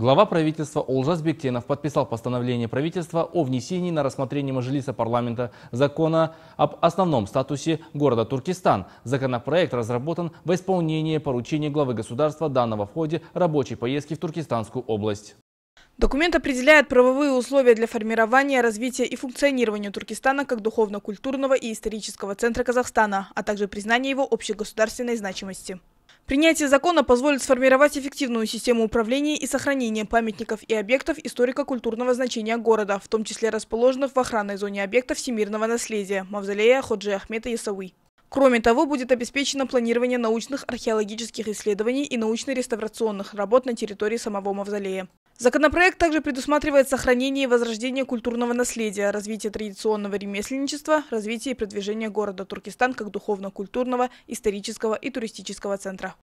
Глава правительства Олжас Бектенов подписал постановление правительства о внесении на рассмотрение Мажилиса парламента закона об основном статусе города Туркестан. Законопроект разработан во исполнение поручения главы государства данного в ходе рабочей поездки в Туркестанскую область. Документ определяет правовые условия для формирования, развития и функционирования Туркестана как духовно-культурного и исторического центра Казахстана, а также признания его общегосударственной значимости. Принятие закона позволит сформировать эффективную систему управления и сохранения памятников и объектов историко-культурного значения города, в том числе расположенных в охранной зоне объектов всемирного наследия – мавзолея Ходжи Ахмета Исауи. Кроме того, будет обеспечено планирование научных археологических исследований и научно-реставрационных работ на территории самого мавзолея. Законопроект также предусматривает сохранение и возрождение культурного наследия, развитие традиционного ремесленничества, развитие и продвижение города Туркестан как духовно-культурного, исторического и туристического центра.